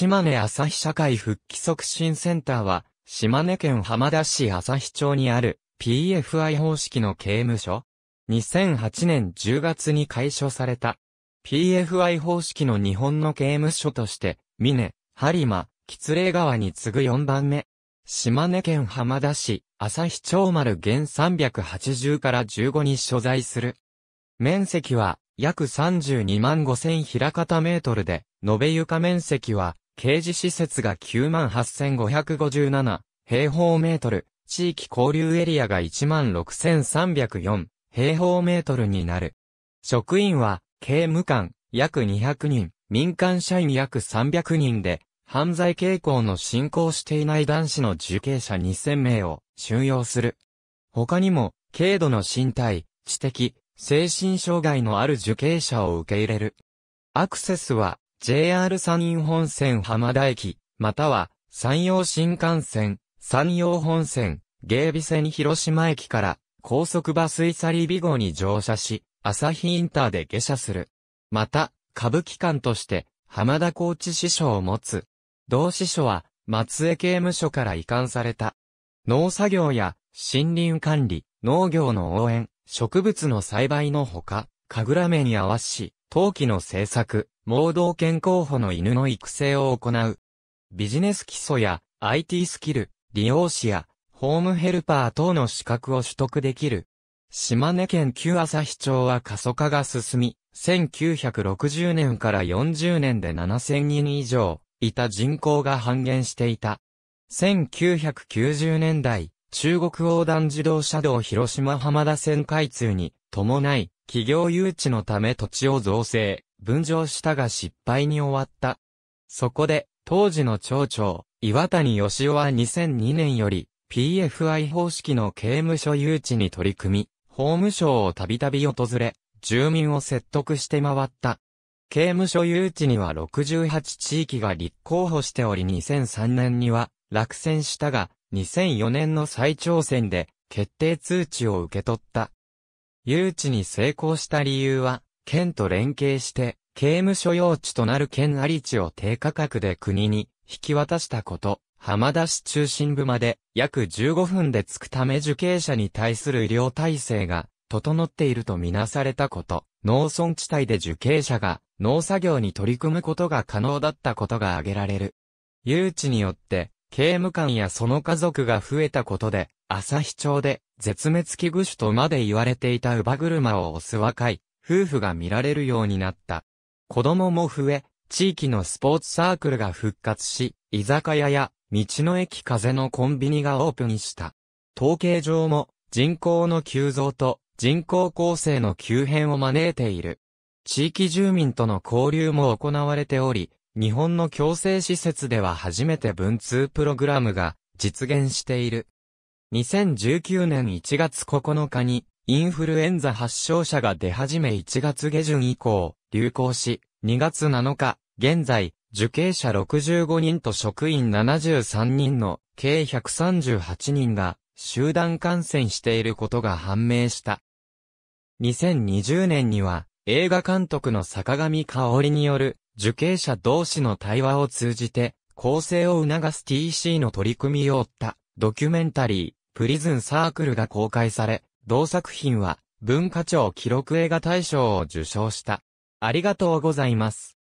島根朝日社会復帰促進センターは、島根県浜田市朝日町にある PFI 方式の刑務所。2008年10月に開所された。PFI 方式の日本の刑務所として、峰、播磨、吉霊川に次ぐ4番目。島根県浜田市、朝日町丸原380から15に所在する。面積は約32万5000平方メートルで、延べ床面積は刑事施設が98,557平方メートル、地域交流エリアが16,304平方メートルになる。職員は、刑務官約200人、民間社員約300人で、犯罪傾向の進行していない男子の受刑者2000名を収容する。他にも、軽度の身体、知的、精神障害のある受刑者を受け入れる。アクセスは、JR 山陰本線浜田駅、または、山陽新幹線、山陽本線、芸備線広島駅から、高速バスイサリビ号に乗車し、朝日インターで下車する。また、歌舞伎館として、浜田高知支所を持つ。同支所は、松江刑務所から移管された。農作業や、森林管理、農業の応援、植物の栽培のほか、神楽面や和紙、陶器の製作、盲導犬候補の犬の育成を行う。ビジネス基礎や IT スキル、利用者やホームヘルパー等の資格を取得できる。島根県旧朝日町は過疎化が進み、1960年から40年で7000人以上いた人口が半減していた。1990年代、中国横断自動車道広島浜田線開通に伴い、企業誘致のため土地を造成。分譲したが失敗に終わった。そこで、当時の町長、岩谷義雄は2002年より、PFI 方式の刑務所誘致に取り組み、法務省をたびたび訪れ、住民を説得して回った。刑務所誘致には68地域が立候補しており2003年には落選したが、2004年の再挑戦で決定通知を受け取った。誘致に成功した理由は、県と連携して、刑務所用地となる県あり地を低価格で国に引き渡したこと、浜田市中心部まで約15分で着くため受刑者に対する医療体制が整っているとみなされたこと、農村地帯で受刑者が農作業に取り組むことが可能だったことが挙げられる。誘致によって、刑務官やその家族が増えたことで、朝日町で絶滅危惧種とまで言われていた乳母車を押す若い夫婦が見られるようになった。子供も増え、地域のスポーツサークルが復活し、居酒屋や道の駅風のコンビニがオープンした。統計上も人口の急増と人口構成の急変を招いている。地域住民との交流も行われており、日本の共生施設では初めて文通プログラムが実現している。2019年1月9日にインフルエンザ発症者が出始め1月下旬以降、流行し、2月7日、現在、受刑者65人と職員73人の計138人が集団感染していることが判明した。2020年には映画監督の坂上香織による受刑者同士の対話を通じて構成を促す TC の取り組みを追ったドキュメンタリープリズンサークルが公開され同作品は文化庁記録映画大賞を受賞した。ありがとうございます。